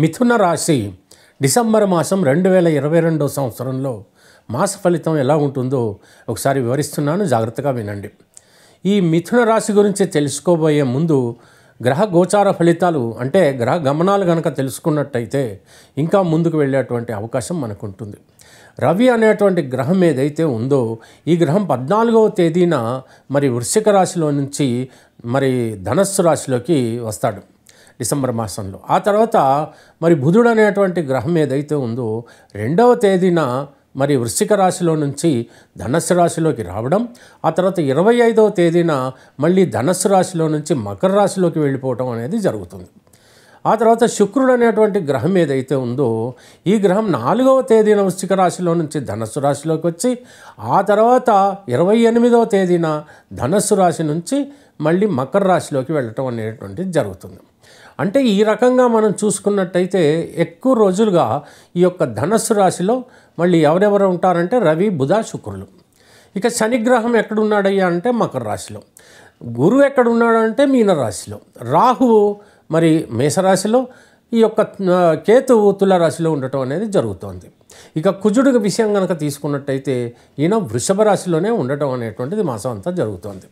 మిథున రాశి డిసెంబర్ మాసం రెండు వేల ఇరవై రెండో సంవత్సరంలో మాస ఫలితం ఎలా ఉంటుందో ఒకసారి వివరిస్తున్నాను జాగ్రత్తగా వినండి ఈ మిథున రాశి గురించి తెలుసుకోబోయే ముందు గ్రహ గోచార ఫలితాలు అంటే గ్రహ గమనాలు కనుక తెలుసుకున్నట్టయితే ఇంకా ముందుకు వెళ్ళేటువంటి అవకాశం మనకు ఉంటుంది రవి అనేటువంటి గ్రహం ఏదైతే ఉందో ఈ గ్రహం పద్నాలుగవ తేదీన మరి వృశ్చిక రాశిలో నుంచి మరి ధనస్సు రాశిలోకి వస్తాడు డిసెంబర్ మాసంలో ఆ తర్వాత మరి బుధుడు అనేటువంటి గ్రహం ఏదైతే ఉందో రెండవ తేదీన మరి వృశ్చిక రాశిలో నుంచి ధనస్సు రాశిలోకి రావడం ఆ తర్వాత ఇరవై ఐదవ తేదీన మళ్ళీ ధనస్సు రాశిలో నుంచి మకర రాశిలోకి వెళ్ళిపోవడం అనేది జరుగుతుంది ఆ తర్వాత శుక్రుడు అనేటువంటి గ్రహం ఏదైతే ఉందో ఈ గ్రహం నాలుగవ తేదీన వృశ్చిక రాశిలో నుంచి ధనస్సు రాశిలోకి వచ్చి ఆ తర్వాత ఇరవై ఎనిమిదవ తేదీన ధనస్సు రాశి నుంచి మళ్ళీ మకర రాశిలోకి వెళ్ళటం అనేటువంటిది జరుగుతుంది అంటే ఈ రకంగా మనం చూసుకున్నట్టయితే ఎక్కువ రోజులుగా ఈ యొక్క ధనస్సు రాశిలో మళ్ళీ ఎవరెవరు ఉంటారంటే రవి బుధ శుక్రులు ఇక శనిగ్రహం ఎక్కడున్నాడయ్యా అంటే మకర రాశిలో గురువు ఎక్కడున్నాడంటే మీనరాశిలో రాహువు మరి మేషరాశిలో ఈ యొక్క కేతువు తులారాశిలో ఉండటం అనేది జరుగుతోంది ఇక కుజుడు విషయం కనుక తీసుకున్నట్టయితే ఈయన వృషభ రాశిలోనే ఉండటం అనేటువంటిది మాసం అంతా జరుగుతోంది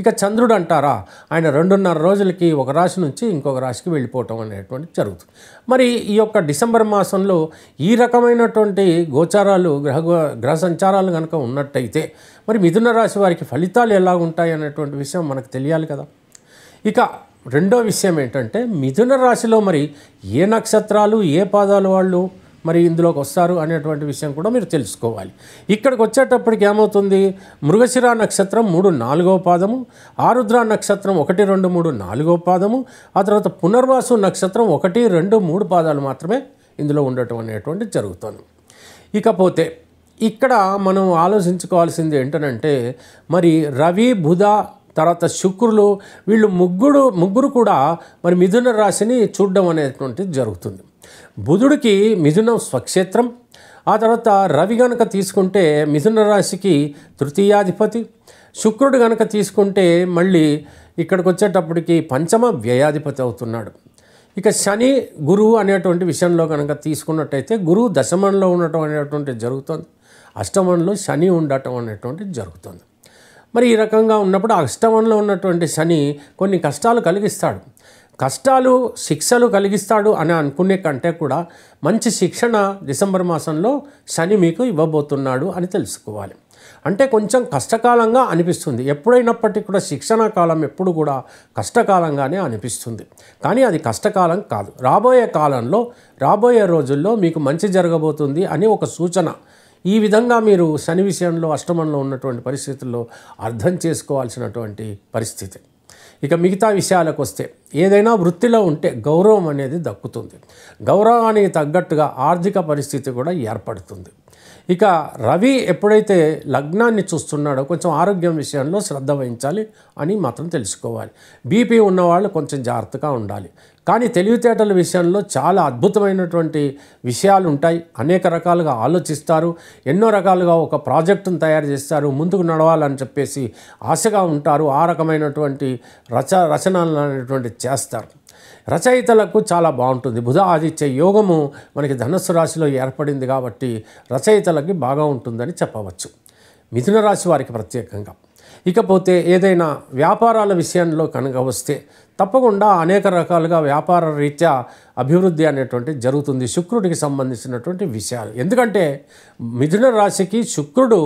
ఇక చంద్రుడు అంటారా ఆయన రెండున్నర రోజులకి ఒక రాశి నుంచి ఇంకొక రాశికి వెళ్ళిపోవటం అనేటువంటి జరుగుతుంది మరి ఈ యొక్క డిసెంబర్ మాసంలో ఈ రకమైనటువంటి గోచారాలు గ్రహ గ్రహ సంచారాలు కనుక ఉన్నట్టయితే మరి మిథున రాశి వారికి ఫలితాలు ఎలా ఉంటాయి అనేటువంటి విషయం మనకు తెలియాలి కదా ఇక రెండో విషయం ఏంటంటే మిథున రాశిలో మరి ఏ నక్షత్రాలు ఏ పాదాలు వాళ్ళు మరి ఇందులోకి వస్తారు అనేటువంటి విషయం కూడా మీరు తెలుసుకోవాలి ఇక్కడికి వచ్చేటప్పటికి ఏమవుతుంది మృగశిర నక్షత్రం మూడు నాలుగో పాదము ఆరుద్ర నక్షత్రం ఒకటి రెండు మూడు నాలుగో పాదము ఆ తర్వాత పునర్వాసు నక్షత్రం ఒకటి రెండు మూడు పాదాలు మాత్రమే ఇందులో ఉండటం అనేటువంటి జరుగుతుంది ఇకపోతే ఇక్కడ మనం ఆలోచించుకోవాల్సింది ఏంటనంటే మరి రవి బుధ తర్వాత శుక్రులు వీళ్ళు ముగ్గురు ముగ్గురు కూడా మరి మిథున రాశిని చూడడం అనేటువంటిది జరుగుతుంది బుధుడికి మిథునం స్వక్షేత్రం ఆ తర్వాత రవి గనక తీసుకుంటే మిథున రాశికి తృతీయాధిపతి శుక్రుడు గనక తీసుకుంటే మళ్ళీ ఇక్కడికి వచ్చేటప్పటికి పంచమ వ్యయాధిపతి అవుతున్నాడు ఇక శని గురువు అనేటువంటి విషయంలో కనుక తీసుకున్నట్టయితే గురువు దశమంలో ఉండటం అనేటువంటి జరుగుతుంది అష్టమంలో శని ఉండటం అనేటువంటి జరుగుతుంది మరి ఈ రకంగా ఉన్నప్పుడు అష్టమంలో ఉన్నటువంటి శని కొన్ని కష్టాలు కలిగిస్తాడు కష్టాలు శిక్షలు కలిగిస్తాడు అని అనుకునే కంటే కూడా మంచి శిక్షణ డిసెంబర్ మాసంలో శని మీకు ఇవ్వబోతున్నాడు అని తెలుసుకోవాలి అంటే కొంచెం కష్టకాలంగా అనిపిస్తుంది ఎప్పుడైనప్పటికీ కూడా శిక్షణ కాలం ఎప్పుడు కూడా కష్టకాలంగానే అనిపిస్తుంది కానీ అది కష్టకాలం కాదు రాబోయే కాలంలో రాబోయే రోజుల్లో మీకు మంచి జరగబోతుంది అని ఒక సూచన ఈ విధంగా మీరు శని విషయంలో అష్టమంలో ఉన్నటువంటి పరిస్థితుల్లో అర్థం చేసుకోవాల్సినటువంటి పరిస్థితి ఇక మిగతా విషయాలకు వస్తే ఏదైనా వృత్తిలో ఉంటే గౌరవం అనేది దక్కుతుంది గౌరవానికి తగ్గట్టుగా ఆర్థిక పరిస్థితి కూడా ఏర్పడుతుంది ఇక రవి ఎప్పుడైతే లగ్నాన్ని చూస్తున్నాడో కొంచెం ఆరోగ్యం విషయంలో శ్రద్ధ వహించాలి అని మాత్రం తెలుసుకోవాలి బీపీ ఉన్నవాళ్ళు కొంచెం జాగ్రత్తగా ఉండాలి కానీ తెలివితేటల విషయంలో చాలా అద్భుతమైనటువంటి విషయాలు ఉంటాయి అనేక రకాలుగా ఆలోచిస్తారు ఎన్నో రకాలుగా ఒక ప్రాజెక్టును తయారు చేస్తారు ముందుకు నడవాలని చెప్పేసి ఆశగా ఉంటారు ఆ రకమైనటువంటి రచ రచనలు అనేటువంటి చేస్తారు రచయితలకు చాలా బాగుంటుంది బుధ ఆదిత్య యోగము మనకి ధనస్సు రాశిలో ఏర్పడింది కాబట్టి రచయితలకి బాగా ఉంటుందని చెప్పవచ్చు మిథున రాశి వారికి ప్రత్యేకంగా ఇకపోతే ఏదైనా వ్యాపారాల విషయంలో కనుక వస్తే తప్పకుండా అనేక రకాలుగా వ్యాపార రీత్యా అభివృద్ధి అనేటువంటి జరుగుతుంది శుక్రుడికి సంబంధించినటువంటి విషయాలు ఎందుకంటే మిథున రాశికి శుక్రుడు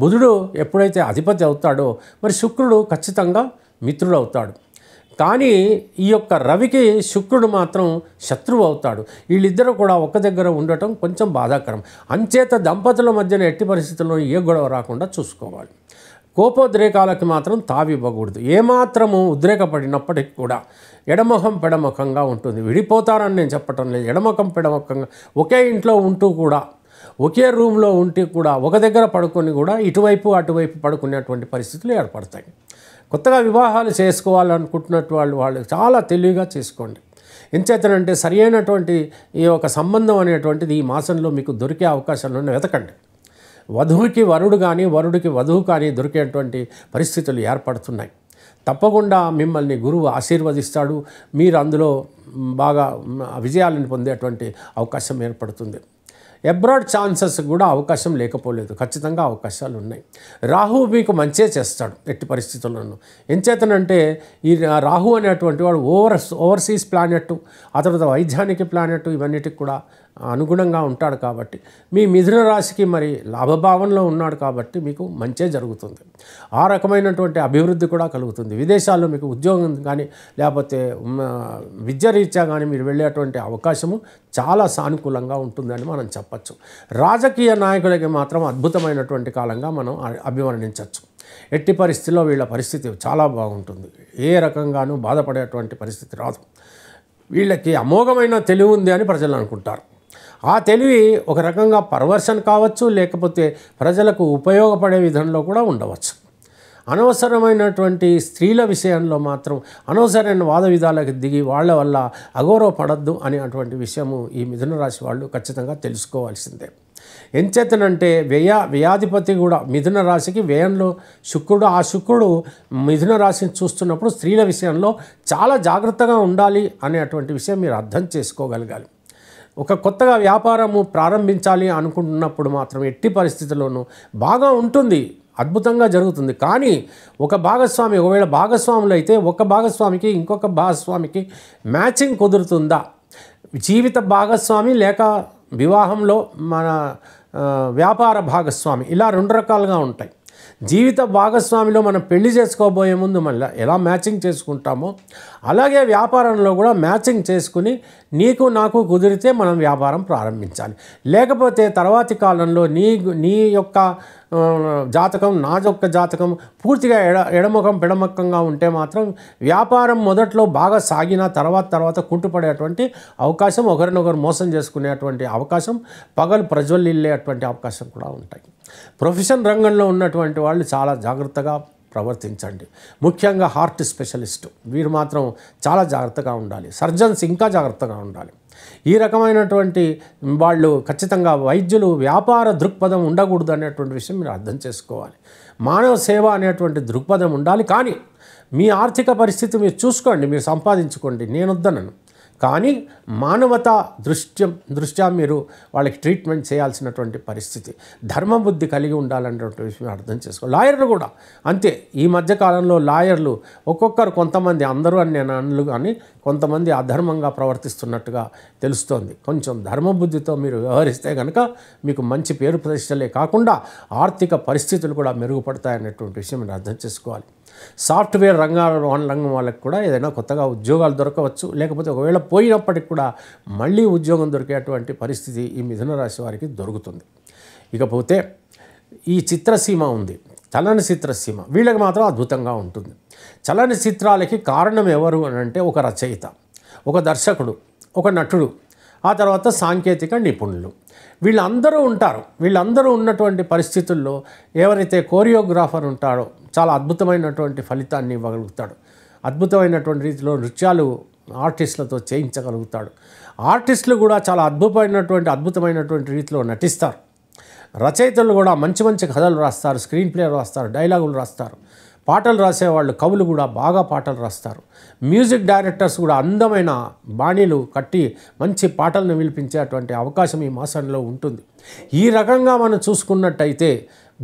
బుధుడు ఎప్పుడైతే అధిపతి అవుతాడో మరి శుక్రుడు ఖచ్చితంగా మిత్రుడు అవుతాడు కానీ ఈ యొక్క రవికి శుక్రుడు మాత్రం శత్రువు అవుతాడు వీళ్ళిద్దరూ కూడా ఒక్క దగ్గర ఉండటం కొంచెం బాధాకరం అంచేత దంపతుల మధ్యన ఎట్టి పరిస్థితుల్లో ఏ గొడవ రాకుండా చూసుకోవాలి కోపోద్రేకాలకి మాత్రం తావివ్వకూడదు ఏమాత్రము ఉద్రేకపడినప్పటికి కూడా ఎడమొఖం పెడమొఖంగా ఉంటుంది విడిపోతారని నేను చెప్పటం లేదు ఎడమొఖం పెడమొఖంగా ఒకే ఇంట్లో ఉంటూ కూడా ఒకే రూమ్లో ఉంటే కూడా ఒక దగ్గర పడుకొని కూడా ఇటువైపు అటువైపు పడుకునేటువంటి పరిస్థితులు ఏర్పడతాయి కొత్తగా వివాహాలు చేసుకోవాలనుకుంటున్నట్టు వాళ్ళు వాళ్ళు చాలా తెలివిగా చేసుకోండి ఎంచేతనంటే సరి అయినటువంటి ఈ యొక్క సంబంధం అనేటువంటిది ఈ మాసంలో మీకు దొరికే అవకాశాలను వెతకండి వధువుకి వరుడు కానీ వరుడికి వధువు కానీ దొరికేటువంటి పరిస్థితులు ఏర్పడుతున్నాయి తప్పకుండా మిమ్మల్ని గురువు ఆశీర్వదిస్తాడు మీరు అందులో బాగా విజయాలను పొందేటువంటి అవకాశం ఏర్పడుతుంది అబ్రాడ్ ఛాన్సెస్ కూడా అవకాశం లేకపోలేదు ఖచ్చితంగా అవకాశాలు ఉన్నాయి రాహు మీకు మంచే చేస్తాడు ఎట్టి పరిస్థితుల్లోనూ ఎంచేతనంటే ఈ రాహు అనేటువంటి వాడు ఓవర్ ఓవర్సీస్ ప్లానెట్ ఆ తర్వాత వైద్యానికి ప్లానెట్ ఇవన్నిటికి కూడా అనుగుణంగా ఉంటాడు కాబట్టి మీ మిథున రాశికి మరి లాభభావంలో ఉన్నాడు కాబట్టి మీకు మంచే జరుగుతుంది ఆ రకమైనటువంటి అభివృద్ధి కూడా కలుగుతుంది విదేశాల్లో మీకు ఉద్యోగం కానీ లేకపోతే విద్య కానీ మీరు వెళ్ళేటువంటి అవకాశము చాలా సానుకూలంగా ఉంటుందని మనం చెప్పచ్చు రాజకీయ నాయకులకి మాత్రం అద్భుతమైనటువంటి కాలంగా మనం అభివర్ణించవచ్చు ఎట్టి పరిస్థితిలో వీళ్ళ పరిస్థితి చాలా బాగుంటుంది ఏ రకంగానూ బాధపడేటువంటి పరిస్థితి రాదు వీళ్ళకి అమోఘమైన తెలివి ఉంది అని ప్రజలు అనుకుంటారు ఆ తెలివి ఒక రకంగా పర్వర్షన్ కావచ్చు లేకపోతే ప్రజలకు ఉపయోగపడే విధంలో కూడా ఉండవచ్చు అనవసరమైనటువంటి స్త్రీల విషయంలో మాత్రం అనవసరమైన వాద విధాలకు దిగి వాళ్ళ వల్ల అగౌరవపడద్దు అనేటువంటి విషయము ఈ మిథున రాశి వాళ్ళు ఖచ్చితంగా తెలుసుకోవాల్సిందే ఎంచేతనంటే వ్యయ వ్యాధిపతి కూడా మిథున రాశికి వ్యయంలో శుక్రుడు ఆ శుక్రుడు మిథున రాశిని చూస్తున్నప్పుడు స్త్రీల విషయంలో చాలా జాగ్రత్తగా ఉండాలి అనేటువంటి విషయం మీరు అర్థం చేసుకోగలగాలి ఒక కొత్తగా వ్యాపారము ప్రారంభించాలి అనుకుంటున్నప్పుడు మాత్రం ఎట్టి పరిస్థితుల్లోనూ బాగా ఉంటుంది అద్భుతంగా జరుగుతుంది కానీ ఒక భాగస్వామి ఒకవేళ భాగస్వాములు అయితే ఒక భాగస్వామికి ఇంకొక భాగస్వామికి మ్యాచింగ్ కుదురుతుందా జీవిత భాగస్వామి లేక వివాహంలో మన వ్యాపార భాగస్వామి ఇలా రెండు రకాలుగా ఉంటాయి జీవిత భాగస్వామిలో మనం పెళ్లి చేసుకోబోయే ముందు మళ్ళీ ఎలా మ్యాచింగ్ చేసుకుంటామో అలాగే వ్యాపారంలో కూడా మ్యాచింగ్ చేసుకుని నీకు నాకు కుదిరితే మనం వ్యాపారం ప్రారంభించాలి లేకపోతే తర్వాతి కాలంలో నీ నీ యొక్క జాతకం నా యొక్క జాతకం పూర్తిగా ఎడ ఎడముఖం పిడమకంగా ఉంటే మాత్రం వ్యాపారం మొదట్లో బాగా సాగిన తర్వాత తర్వాత కుంటుపడేటువంటి అవకాశం ఒకరినొకరు మోసం చేసుకునేటువంటి అవకాశం పగలు ప్రజ్వల్లిల్లేటువంటి అవకాశం కూడా ఉంటాయి ప్రొఫెషన్ రంగంలో ఉన్నటువంటి వాళ్ళు చాలా జాగ్రత్తగా ప్రవర్తించండి ముఖ్యంగా హార్ట్ స్పెషలిస్ట్ వీరు మాత్రం చాలా జాగ్రత్తగా ఉండాలి సర్జన్స్ ఇంకా జాగ్రత్తగా ఉండాలి ఈ రకమైనటువంటి వాళ్ళు ఖచ్చితంగా వైద్యులు వ్యాపార దృక్పథం ఉండకూడదు అనేటువంటి విషయం మీరు అర్థం చేసుకోవాలి మానవ సేవ అనేటువంటి దృక్పథం ఉండాలి కానీ మీ ఆర్థిక పరిస్థితి మీరు చూసుకోండి మీరు సంపాదించుకోండి నేను వద్దనను కానీ మానవతా దృశ్యం దృష్ట్యా మీరు వాళ్ళకి ట్రీట్మెంట్ చేయాల్సినటువంటి పరిస్థితి ధర్మబుద్ధి కలిగి ఉండాలన్నటువంటి విషయం అర్థం చేసుకో లాయర్లు కూడా అంతే ఈ మధ్య కాలంలో లాయర్లు ఒక్కొక్కరు కొంతమంది అందరూ అని నేను అనలు కానీ కొంతమంది అధర్మంగా ప్రవర్తిస్తున్నట్టుగా తెలుస్తోంది కొంచెం ధర్మబుద్ధితో మీరు వ్యవహరిస్తే కనుక మీకు మంచి పేరు ప్రతిష్టలే కాకుండా ఆర్థిక పరిస్థితులు కూడా మెరుగుపడతాయనేటువంటి విషయం మీరు అర్థం చేసుకోవాలి సాఫ్ట్వేర్ రంగ రంగం వాళ్ళకి కూడా ఏదైనా కొత్తగా ఉద్యోగాలు దొరకవచ్చు లేకపోతే ఒకవేళ పోయినప్పటికి కూడా మళ్ళీ ఉద్యోగం దొరికేటువంటి పరిస్థితి ఈ మిథున రాశి వారికి దొరుకుతుంది ఇకపోతే ఈ చిత్రసీమ ఉంది చలన చిత్రసీమ వీళ్ళకి మాత్రం అద్భుతంగా ఉంటుంది చలన చిత్రాలకి కారణం ఎవరు అని అంటే ఒక రచయిత ఒక దర్శకుడు ఒక నటుడు ఆ తర్వాత సాంకేతిక నిపుణులు వీళ్ళందరూ ఉంటారు వీళ్ళందరూ ఉన్నటువంటి పరిస్థితుల్లో ఎవరైతే కోరియోగ్రాఫర్ ఉంటారో చాలా అద్భుతమైనటువంటి ఫలితాన్ని ఇవ్వగలుగుతాడు అద్భుతమైనటువంటి రీతిలో నృత్యాలు ఆర్టిస్టులతో చేయించగలుగుతాడు ఆర్టిస్టులు కూడా చాలా అద్భుతమైనటువంటి అద్భుతమైనటువంటి రీతిలో నటిస్తారు రచయితలు కూడా మంచి మంచి కథలు రాస్తారు స్క్రీన్ ప్లే రాస్తారు డైలాగులు రాస్తారు పాటలు రాసేవాళ్ళు కవులు కూడా బాగా పాటలు రాస్తారు మ్యూజిక్ డైరెక్టర్స్ కూడా అందమైన బాణీలు కట్టి మంచి పాటలను వినిపించేటువంటి అవకాశం ఈ మాసంలో ఉంటుంది ఈ రకంగా మనం చూసుకున్నట్టయితే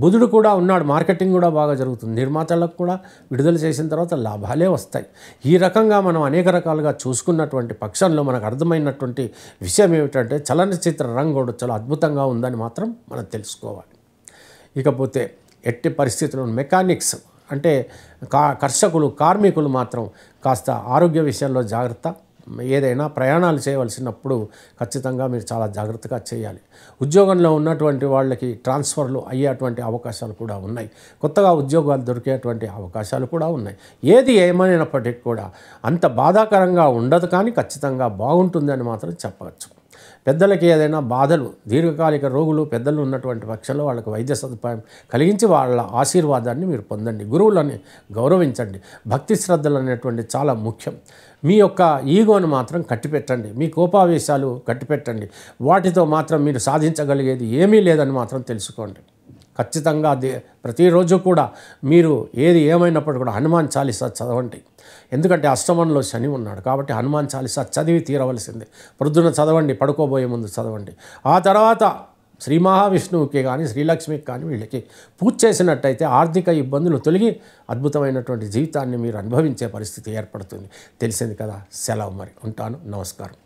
బుధుడు కూడా ఉన్నాడు మార్కెటింగ్ కూడా బాగా జరుగుతుంది నిర్మాతలకు కూడా విడుదల చేసిన తర్వాత లాభాలే వస్తాయి ఈ రకంగా మనం అనేక రకాలుగా చూసుకున్నటువంటి పక్షంలో మనకు అర్థమైనటువంటి విషయం ఏమిటంటే చలనచిత్ర రంగుడు చాలా అద్భుతంగా ఉందని మాత్రం మనం తెలుసుకోవాలి ఇకపోతే ఎట్టి పరిస్థితుల్లో మెకానిక్స్ అంటే కా కర్షకులు కార్మికులు మాత్రం కాస్త ఆరోగ్య విషయంలో జాగ్రత్త ఏదైనా ప్రయాణాలు చేయవలసినప్పుడు ఖచ్చితంగా మీరు చాలా జాగ్రత్తగా చేయాలి ఉద్యోగంలో ఉన్నటువంటి వాళ్ళకి ట్రాన్స్ఫర్లు అయ్యేటువంటి అవకాశాలు కూడా ఉన్నాయి కొత్తగా ఉద్యోగాలు దొరికేటువంటి అవకాశాలు కూడా ఉన్నాయి ఏది ఏమైనప్పటికీ కూడా అంత బాధాకరంగా ఉండదు కానీ ఖచ్చితంగా బాగుంటుందని మాత్రం చెప్పవచ్చు పెద్దలకి ఏదైనా బాధలు దీర్ఘకాలిక రోగులు పెద్దలు ఉన్నటువంటి పక్షంలో వాళ్ళకు వైద్య సదుపాయం కలిగించి వాళ్ళ ఆశీర్వాదాన్ని మీరు పొందండి గురువులని గౌరవించండి భక్తి శ్రద్ధలు అనేటువంటి చాలా ముఖ్యం మీ యొక్క ఈగోను మాత్రం కట్టిపెట్టండి మీ కోపావేశాలు కట్టిపెట్టండి వాటితో మాత్రం మీరు సాధించగలిగేది ఏమీ లేదని మాత్రం తెలుసుకోండి ఖచ్చితంగా ప్రతిరోజు కూడా మీరు ఏది ఏమైనప్పటికీ కూడా హనుమాన్ చాలీసా చదవండి ఎందుకంటే అష్టమంలో శని ఉన్నాడు కాబట్టి హనుమాన్ చాలీసా చదివి తీరవలసిందే ప్రొద్దున చదవండి పడుకోబోయే ముందు చదవండి ఆ తర్వాత శ్రీ మహావిష్ణువుకి కానీ శ్రీలక్ష్మికి కానీ వీళ్ళకి పూజ చేసినట్టయితే ఆర్థిక ఇబ్బందులు తొలగి అద్భుతమైనటువంటి జీవితాన్ని మీరు అనుభవించే పరిస్థితి ఏర్పడుతుంది తెలిసింది కదా సెలవు మరి ఉంటాను నమస్కారం